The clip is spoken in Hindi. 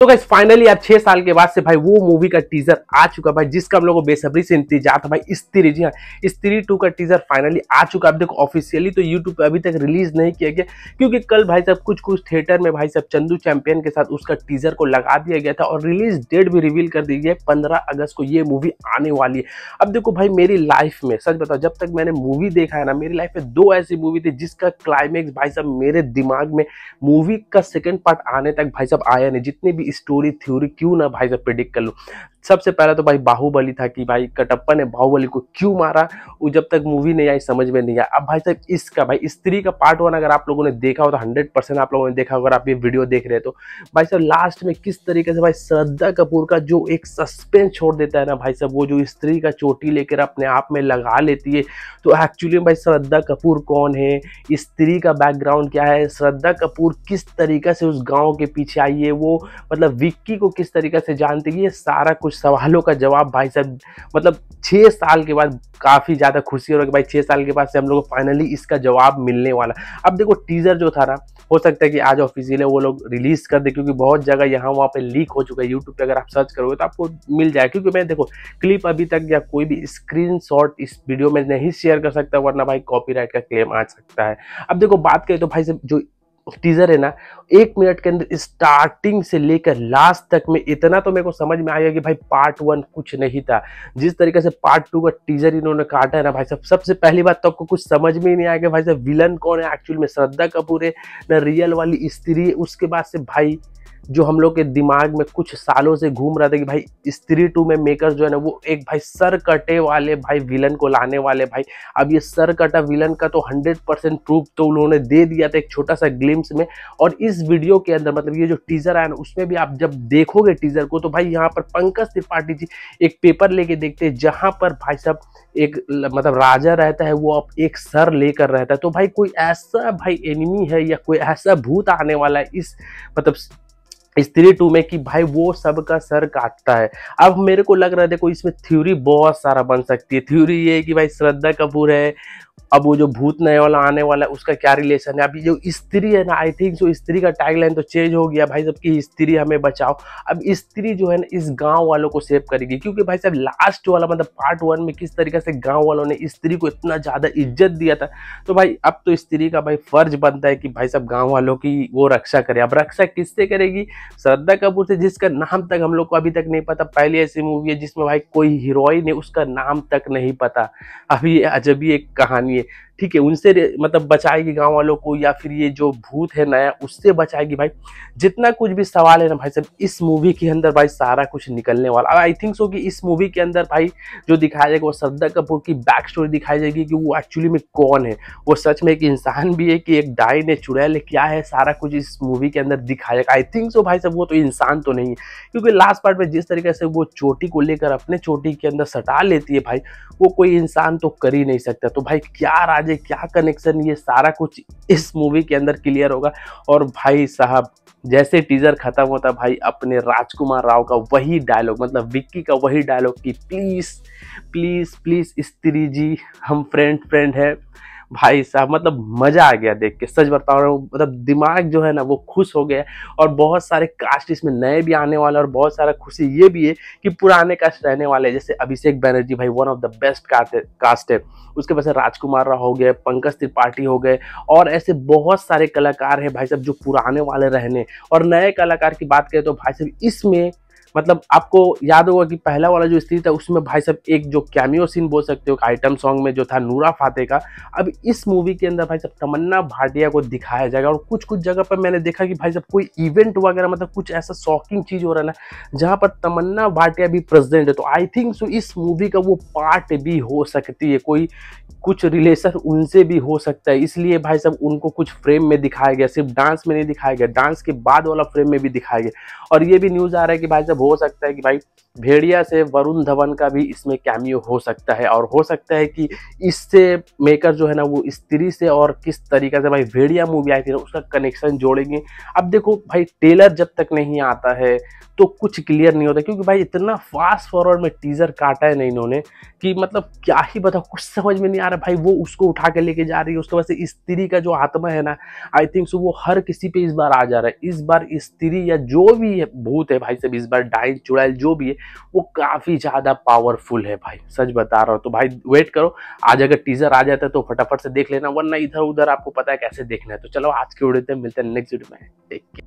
तो गाइस फाइनली यार छह साल के बाद से भाई वो मूवी का टीजर आ चुका भाई जिसका हम लोगों को बेसब्री से इंतजार था भाई स्त्री जी हाँ स्त्री टू का टीजर फाइनली आ चुका अब देखो ऑफिशियली तो यूट्यूब पे अभी तक रिलीज नहीं किया गया क्योंकि कल भाई साहब कुछ कुछ थिएटर में भाई साहब चंदू चैंपियन के साथ उसका टीजर को लगा दिया गया था और रिलीज डेट भी रिवील कर दी गई पंद्रह अगस्त को ये मूवी आने वाली है अब देखो भाई मेरी लाइफ में सच बताओ जब तक मैंने मूवी देखा है ना मेरी लाइफ में दो ऐसी मूवी थी जिसका क्लाइमेक्स भाई साहब मेरे दिमाग में मूवी का सेकेंड पार्ट आने तक भाई साहब आया नहीं जितने भी कोई स्टोरी थ्योरी क्यों ना भाई साहब प्रिडिक्ट कर लूँ सबसे पहला तो भाई बाहुबली था कि भाई कटप्पा ने बाहुबली को क्यों मारा वो जब तक मूवी नहीं आई समझ में नहीं आया अब भाई साहब इसका भाई स्त्री का पार्ट वन अगर आप लोगों ने देखा हो तो 100 परसेंट आप लोगों ने देखा अगर आप ये वीडियो देख रहे हो तो भाई साहब लास्ट में किस तरीके से भाई श्रद्धा कपूर का जो एक सस्पेंस छोड़ देता है ना भाई साहब वो जो स्त्री का चोटी लेकर अपने आप में लगा लेती है तो एक्चुअली भाई श्रद्धा कपूर कौन है स्त्री का बैकग्राउंड क्या है श्रद्धा कपूर किस तरीके से उस गाँव के पीछे आई है वो मतलब विक्की को किस तरीके से जानते है ये सारा कुछ सवालों का जवाब भाई साहब मतलब छः साल के बाद काफ़ी ज़्यादा खुशी हो रही है भाई छः साल के बाद से हम लोग को फाइनली इसका जवाब मिलने वाला अब देखो टीज़र जो था ना हो सकता है कि आज ऑफिशियल है वो लोग रिलीज़ कर दे क्योंकि बहुत जगह यहाँ वहाँ पर लीक हो चुका है यूट्यूब पर अगर आप सर्च करोगे तो आपको मिल जाएगा क्योंकि मैं देखो क्लिप अभी तक या कोई भी स्क्रीन इस वीडियो में नहीं शेयर कर सकता वरना भाई कॉपीराइट का क्लेम आ सकता है अब देखो बात करें तो भाई साहब जो टीजर है ना एक मिनट के अंदर स्टार्टिंग से लेकर लास्ट तक में इतना तो मेरे को समझ में आया कि भाई पार्ट वन कुछ नहीं था जिस तरीके से पार्ट टू का टीजर इन्होंने काटा है ना भाई साहब सबसे पहली बात तो आपको कुछ समझ में ही नहीं आएगा भाई साहब विलन कौन है एक्चुअल में श्रद्धा कपूर है ना रियल वाली स्त्री उसके बाद से भाई जो हम लोग के दिमाग में कुछ सालों से घूम रहा था कि भाई स्त्री टू में मेकर्स जो है ना वो एक भाई सर कटे वाले भाई विलन को लाने वाले भाई अब ये सर कटा विलन का तो 100 परसेंट प्रूफ तो उन्होंने दे दिया था एक छोटा सा ग्लिम्स में और इस वीडियो के अंदर मतलब ये जो टीजर आया ना उसमें भी आप जब देखोगे टीजर को तो भाई यहाँ पर पंकज त्रिपाठी जी एक पेपर लेके देखते जहाँ पर भाई साहब एक मतलब राजा रहता है वो अब एक सर लेकर रहता है तो भाई कोई ऐसा भाई एनिमी है या कोई ऐसा भूत आने वाला है इस मतलब स्त्री टू में कि भाई वो सब का सर काटता है अब मेरे को लग रहा है देखो इसमें थ्योरी बहुत सारा बन सकती है थ्योरी ये है कि भाई श्रद्धा कपूर है अब वो जो भूत नए वाला आने वाला है उसका क्या रिलेशन है अभी जो स्त्री है ना आई थिंक सो स्त्री का टैगलाइन तो चेंज हो गया भाई साहब स्त्री हमें बचाओ अब स्त्री जो है ना इस गांव वालों को सेव करेगी क्योंकि भाई साहब लास्ट वाला मतलब पार्ट वन में किस तरीके से गांव वालों ने स्त्री को इतना ज़्यादा इज्जत दिया था तो भाई अब तो स्त्री का भाई फर्ज बनता है कि भाई साहब गाँव वालों की वो रक्षा करे अब रक्षा किससे करेगी श्रद्धा कपूर से जिसका नाम तक हम लोग को अभी तक नहीं पता पहली ऐसी मूवी है जिसमें भाई कोई हीरोइन है उसका नाम तक नहीं पता अभी अजब ही एक कहानी है ठीक है उनसे मतलब बचाएगी गांव वालों को या फिर ये जो भूत है नया उससे बचाएगी भाई जितना कुछ भी सवाल है ना भाई साहब इस मूवी के अंदर भाई सारा कुछ निकलने वाला और आई थिंक सो कि इस मूवी के अंदर भाई जो दिखाया जाएगा वो श्रद्धा कपूर की बैक स्टोरी दिखाई जाएगी कि वो एक्चुअली में कौन है वो सच में एक इंसान भी है कि एक डाई ने चुड़ैल क्या है सारा कुछ इस मूवी के अंदर दिखाया जाएगा आई थिंक सो भाई साहब वो तो इंसान तो नहीं है क्योंकि लास्ट पार्ट में जिस तरीके से वो चोटी को लेकर अपने चोटी के अंदर सटा लेती है भाई वो कोई इंसान तो कर ही नहीं सकता तो भाई क्या राज राज है क्या कनेक्शन ये सारा कुछ इस मूवी के अंदर क्लियर होगा और भाई साहब जैसे टीजर खत्म होता भाई अपने राजकुमार राव का वही डायलॉग मतलब विक्की का वही डायलॉग कि प्लीज़ प्लीज़ प्लीज़ स्त्री जी हम फ्रेंड फ्रेंड है भाई साहब मतलब मजा आ गया देख के सच बता रहा हूँ मतलब दिमाग जो है ना वो खुश हो गया और बहुत सारे कास्ट इसमें नए भी आने वाले और बहुत सारा खुशी ये भी है कि पुराने कास्ट रहने वाले जैसे अभिषेक बैनर्जी भाई one of the best cast है उसके पास राजकुमार राव हो गए पंकज त्रिपाठी हो गए और ऐसे बहुत सारे कलाकार हैं भाई साहब जो पुराने वाले रहने और नए कलाकार की बात करें तो भाई साहब इसमें मतलब आपको याद होगा कि पहला वाला जो स्त्री था उसमें भाई साहब एक जो कैमियो सीन बोल सकते हो आइटम सॉन्ग में जो था नूरा फाते का अब इस मूवी के अंदर भाई साहब तमन्ना भाटिया को दिखाया जाएगा और कुछ कुछ जगह पर मैंने देखा कि भाई साहब कोई इवेंट वगैरह मतलब कुछ ऐसा शॉकिंग चीज़ हो रहा है ना जहाँ पर तमन्ना भाटिया भी प्रेजेंट है तो आई थिंक सो इस मूवी का वो पार्ट भी हो सकती है कोई कुछ रिलेशन उनसे भी हो सकता है इसलिए भाई साहब उनको कुछ फ्रेम में दिखाया गया सिर्फ डांस में नहीं दिखाया गया डांस के बाद वाला फ्रेम में भी दिखाया गया और ये भी न्यूज़ आ रहा है कि भाई साहब हो सकता है कि भाई भेड़िया से वरुण धवन का भी इसमें कैमियो हो सकता है और हो सकता है कि इससे मेकर जो है ना वो स्त्री से और किस तरीके से भाई भेड़िया मूवी आई थी ना उसका कनेक्शन जोड़ेंगे अब देखो भाई टेलर जब तक नहीं आता है तो कुछ क्लियर नहीं होता क्योंकि भाई इतना फास्ट फॉरवर्ड में टीज़र काटा है ना इन्होंने कि मतलब क्या ही बताओ कुछ समझ में नहीं आ रहा भाई वो उसको उठा के लेके जा रही है उसके बाद से स्त्री का जो आत्मा है ना आई थिंक सो वो हर किसी पे इस बार आ जा रहा है इस बार स्त्री या जो भी भूत है भाई सब इस बार डाइन चुड़ैल जो भी है वो काफ़ी ज़्यादा पावरफुल है भाई सच बता रहा हूँ तो भाई वेट करो आज अगर टीजर आ जाता है तो फटाफट से देख लेना वरना इधर उधर आपको पता है कैसे देखना है तो चलो आज की वीडियो मिलते हैं नेक्स्ट वीडियो में टेक